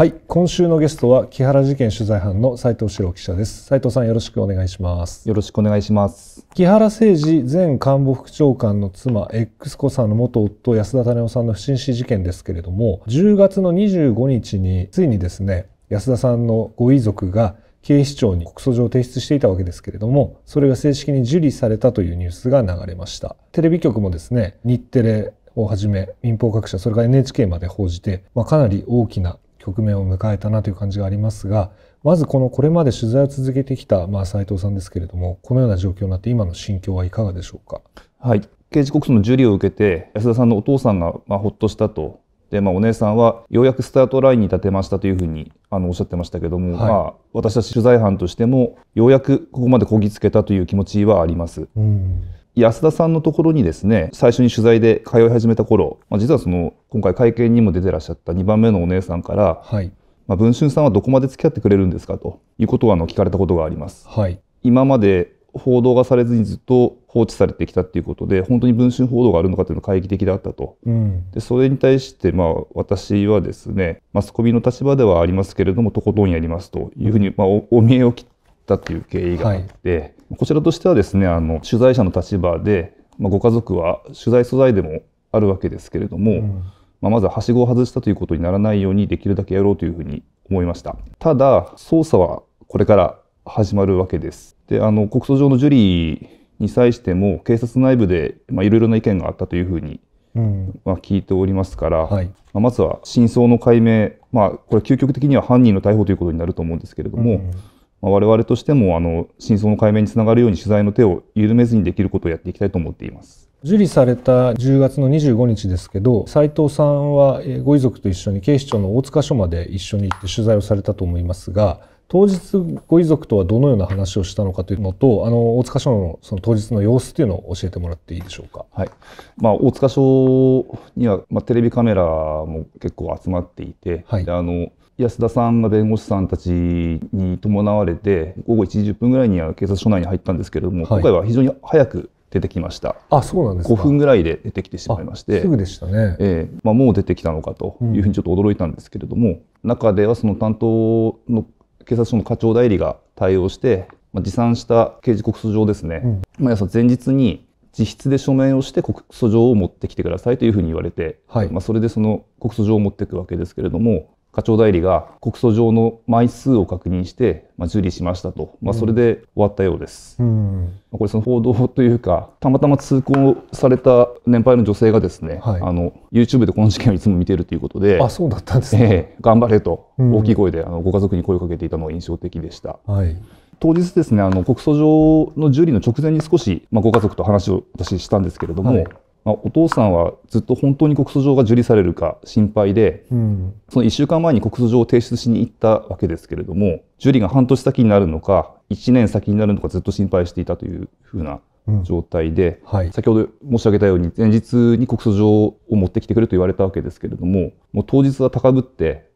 はい、今週のゲストは木原事件取材班の斉藤志郎記者です。斉藤さんよろしくお願いします。よろしくお願いします。木原誠二前官房副長官の妻 X 子さんの元夫安田種夫さんの不審死事件ですけれども、10月の25日についにですね、安田さんのご遺族が警視庁に告訴状を提出していたわけですけれども、それが正式に受理されたというニュースが流れました。テレビ局もですね、日テレをはじめ民放各社、それから NHK まで報じて、まあ、かなり大きな局面を迎えたなという感じがありますがまずこのこれまで取材を続けてきた、まあ、斉藤さんですけれどもこのような状況になって今の心境はいかがでしょうか。はい刑事告訴の受理を受けて安田さんのお父さんが、まあ、ほっとしたとで、まあ、お姉さんはようやくスタートラインに立てましたというふうにあのおっしゃってましたけども、はい、まあ、私たち取材班としてもようやくここまでこぎつけたという気持ちはあります。うん安田さんのところにですね、最初に取材で通い始めた頃、まあ、実はその、今回会見にも出てらっしゃった2番目のお姉さんから、はい、まあ、文春さんはどこまで付き合ってくれるんですかということをあの聞かれたことがあります。はい、今まで報道がされずにずっと放置されてきたっていうことで本当に文春報道があるのかというのは懐疑的だったと、うん、でそれに対してまあ私はですねマスコミの立場ではありますけれどもとことんやりますというふうにまあお見えを切っったという経緯があって、はい、こちらとしてはですねあの取材者の立場で、まあ、ご家族は取材素材でもあるわけですけれども、うんまあ、まずはしごを外したということにならないようにできるだけやろうというふうに思いましたただ捜査はこれから始まるわけですであの告訴状の受理に際しても警察内部でいろいろな意見があったというふうに、まあ、聞いておりますから、はい、ままずは真相の解明、まあ、これ究極的には犯人の逮捕ということになると思うんですけれども、うんまあ、我々としてもあの真相の解明につながるように取材の手を緩めずにできることをやっていきたいと思っています。受理された10月の25日ですけど斉藤さんはご遺族と一緒に警視庁の大塚署まで一緒に行って取材をされたと思いますが当日ご遺族とはどのような話をしたのかというのとあの大塚署のその当日の様子というのを教えてもらっていいでしょうか、はいまあ、大塚署には、まあ、テレビカメラも結構集まっていて、はい、であの安田さんが弁護士さんたちに伴われて午後1時10分ぐらいには警察署内に入ったんですけれども、はい、今回は非常に早く出てきましたあそうなんです5分ぐらいで出てきてしまいましてすぐでしたね、えーまあ、もう出てきたのかというふうにちょっと驚いたんですけれども、うん、中ではその担当の警察署の課長代理が対応して、まあ、持参した刑事告訴状ですね、うん、まあ、前日に自筆で署名をして告訴状を持ってきてくださいというふうに言われて、はい、まあ、それでその告訴状を持っていくわけですけれども課長代理が告訴状の枚数を確認して、まあ、受理しましたと、まあ、それで終わったようです、うんうん、これその報道というかたまたま通行された年配の女性がですね、はい、あの YouTube でこの事件をいつも見ているということであそうだったんですね、えー、頑張れと大きい声で、あのご家族に声をかけていたのが印象的でした。うん、はい当日ですねあの告訴状の受理の直前に少し、まあ、ご家族と話を私したんですけれども、はい、まあ、お父さんはずっと本当に告訴状が受理されるか心配で、うん、その1週間前に告訴状を提出しに行ったわけですけれども受理が半年先になるのか1年先になるのかずっと心配していたというふうな状態で、うんはい、先ほど申し上げたように前日に告訴状を持ってきてくれと言われたわけですけれどももう当日は高ぶって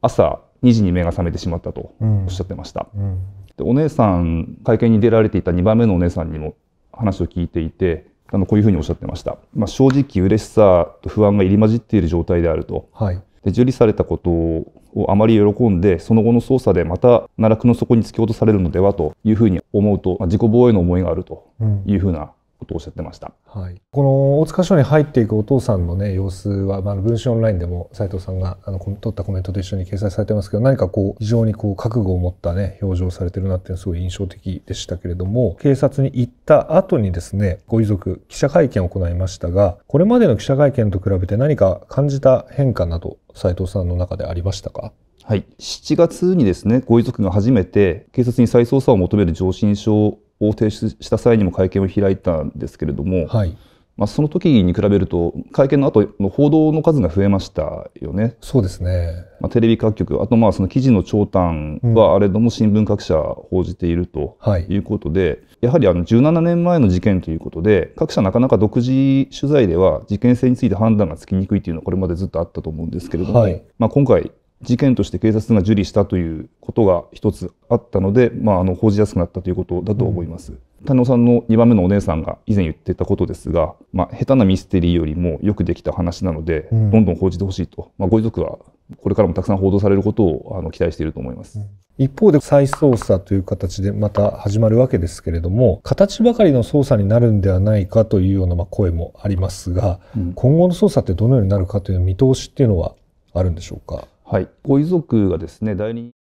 朝2時に目が覚めてしまったとおっしゃってました。うん、でお姉さん会見に出られていた2番目のお姉さんにも話を聞いていてあのこういうふうにおっしゃってました、まあ、正直嬉しさと不安が入り混じっている状態であると、はい、で受理されたことをあまり喜んでその後の捜査でまた奈落の底に突き落とされるのではというふうに思うと、まあ、自己防衛の思いがあるというふうなことをおっしゃってました、はい、この大塚署に入っていくお父さんの、ね、様子は、まあ、文春オンラインでも斉藤さんがあの取ったコメントと一緒に掲載されてますけど何かこう非常にこう覚悟を持った、ね、表情をされてるなっていうのはすごい印象的でしたけれども警察に行った後にですねご遺族記者会見を行いましたがこれまでの記者会見と比べて何か感じた変化など斉藤さんの中でありましたかはい、7月にですねご遺族が初めて警察に再捜査を求める上申書をを提した際にも会見を開いたんですけれども、はい、まあ、その時に比べると会見の後の報道の数が増えましたよね。そうですね、まあ、テレビ各局あとまあその記事の長短はあれども新聞各社報じているということで、うんはい、やはりあの17年前の事件ということで各社なかなか独自取材では事件性について判断がつきにくいというのはこれまでずっとあったと思うんですけれども、はい、まあ、今回事件として警察が受理したということが一つあったので、まあ、あの報じやすくなったということだと思います。うん、谷野さんの2番目のお姉さんが以前言ってたことですが、まあ、下手なミステリーよりもよくできた話なので、うん、どんどん報じてほしいと、まあ、ご遺族はこれからもたくさん報道されることをあの期待していると思います。うん一方で再捜査という形でまた始まるわけですけれども形ばかりの捜査になるんではないかというような声もありますが、うん、今後の捜査ってどのようになるかという見通しっていうのはあるんでしょうかはい、ご遺族がですね代理